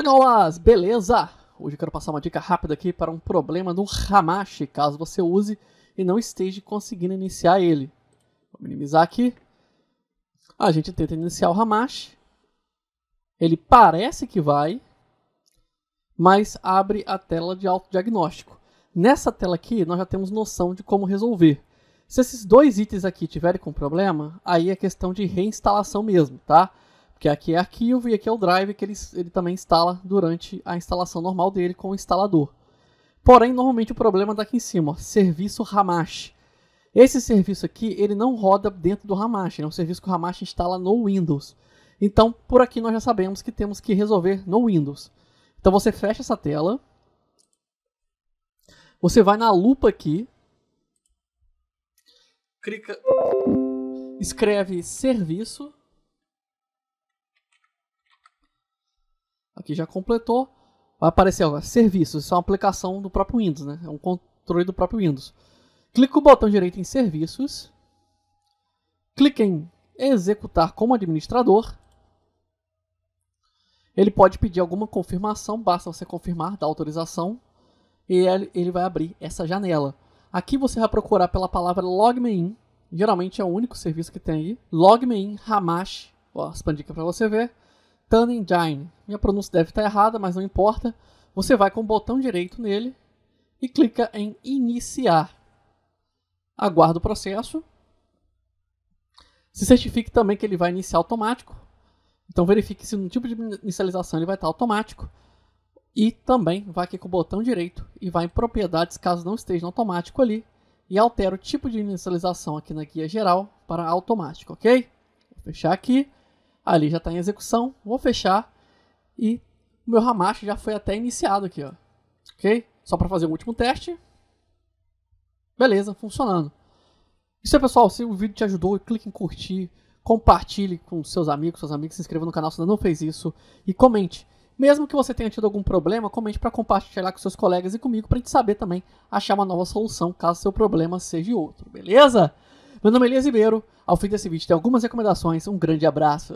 Salve Gaulas, beleza? Hoje eu quero passar uma dica rápida aqui para um problema no Hamashi, caso você use e não esteja conseguindo iniciar ele. Vou minimizar aqui. A gente tenta iniciar o Hamashi. Ele parece que vai, mas abre a tela de autodiagnóstico. Nessa tela aqui, nós já temos noção de como resolver. Se esses dois itens aqui tiverem com problema, aí é questão de reinstalação mesmo, tá? Porque aqui é arquivo e aqui é o drive que ele, ele também instala durante a instalação normal dele com o instalador. Porém, normalmente o problema daqui tá em cima, ó, serviço Hamash. Esse serviço aqui, ele não roda dentro do Hamash, é um serviço que o Hamash instala no Windows. Então, por aqui nós já sabemos que temos que resolver no Windows. Então você fecha essa tela, você vai na lupa aqui, clica, escreve serviço, Aqui já completou. Vai aparecer ó, serviços. Isso é uma aplicação do próprio Windows, né? É um controle do próprio Windows. Clique com o botão direito em serviços. Clique em executar como administrador. Ele pode pedir alguma confirmação, basta você confirmar, dar autorização e ele vai abrir essa janela. Aqui você vai procurar pela palavra logmein, geralmente é o único serviço que tem aí. Logmein Hamash, Vou expandir aqui para você ver. Tannenjain. Minha pronúncia deve estar errada, mas não importa. Você vai com o botão direito nele e clica em iniciar. Aguarda o processo. Se certifique também que ele vai iniciar automático. Então verifique se no tipo de inicialização ele vai estar automático. E também vai aqui com o botão direito e vai em propriedades caso não esteja automático ali. E altera o tipo de inicialização aqui na guia geral para automático, ok? Vou fechar aqui ali já está em execução, vou fechar e o meu Hamashi já foi até iniciado aqui, ó. ok? Só para fazer o último teste. Beleza, funcionando. Isso aí, pessoal. Se o vídeo te ajudou, clique em curtir, compartilhe com seus amigos, seus amigos se inscreva no canal se ainda não fez isso e comente. Mesmo que você tenha tido algum problema, comente para compartilhar com seus colegas e comigo para a gente saber também achar uma nova solução caso seu problema seja outro, beleza? Meu nome é Elias Ribeiro. Ao fim desse vídeo tem algumas recomendações. Um grande abraço.